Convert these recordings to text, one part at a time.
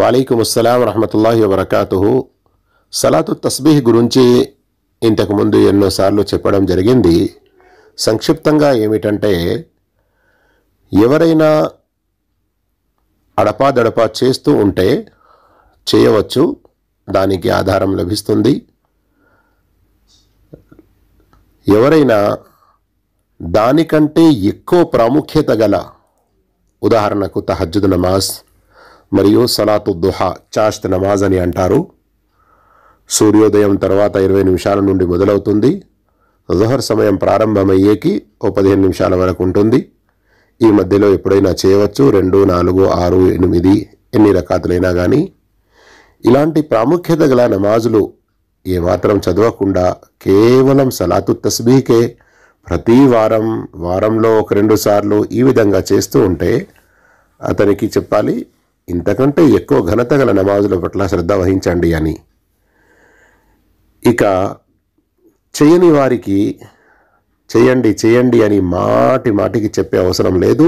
వాలైకుమ్ అస్సలాం రహమతుల్లాహి వబర్కాతు సలాతు తస్బీహ్ గురించి ఇంతకుముందు ఎన్నోసార్లు చెప్పడం జరిగింది సంక్షిప్తంగా ఏమిటంటే ఎవరైనా అడపాదడపా చేస్తూ ఉంటే చేయవచ్చు దానికి ఆధారం లభిస్తుంది ఎవరైనా దానికంటే ఎక్కువ ప్రాముఖ్యత గల ఉదాహరణకు తహజ్జుద్ నమాజ్ మరియు సలాతు దుహా చాష్త్ నమాజ్ అని అంటారు సూర్యోదయం తర్వాత ఇరవై నిమిషాల నుండి మొదలవుతుంది జుహర్ సమయం ప్రారంభమయ్యేకి ఓ పదిహేను నిమిషాల వరకు ఉంటుంది ఈ మధ్యలో ఎప్పుడైనా చేయవచ్చు రెండు నాలుగు ఆరు ఎనిమిది ఎన్ని రకాతులైనా కానీ ఇలాంటి ప్రాముఖ్యత గల నమాజులు ఏమాత్రం చదవకుండా కేవలం సలాతు తస్బీకే ప్రతి వారం వారంలో ఒక రెండు సార్లు ఈ విధంగా చేస్తూ ఉంటే అతనికి చెప్పాలి ఇంతకంటే ఎక్కువ ఘనత గల నమాజుల పట్ల శ్రద్ధ వహించండి అని ఇక చేయని వారికి చేయండి చేయండి అని మాటి మాటికి చెప్పే అవసరం లేదు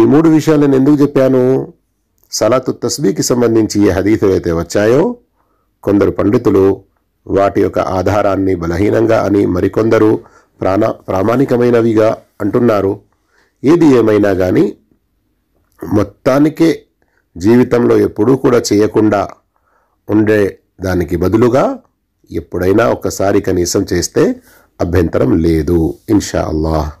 ఈ మూడు విషయాలు నేను ఎందుకు చెప్పాను సలాతు తస్బీకి సంబంధించి ఏ హదీసులు అయితే వచ్చాయో కొందరు పండితులు వాటి యొక్క ఆధారాన్ని బలహీనంగా అని మరికొందరు ప్రాణ ప్రామాణికమైనవిగా అంటున్నారు ఏది ఏమైనా కానీ మొత్తానికే జీవితంలో ఎప్పుడూ కూడా చేయకుండా ఉండే దానికి బదులుగా ఎప్పుడైనా ఒకసారి కనీసం చేస్తే అభ్యంతరం లేదు ఇన్షా అల్లాహ్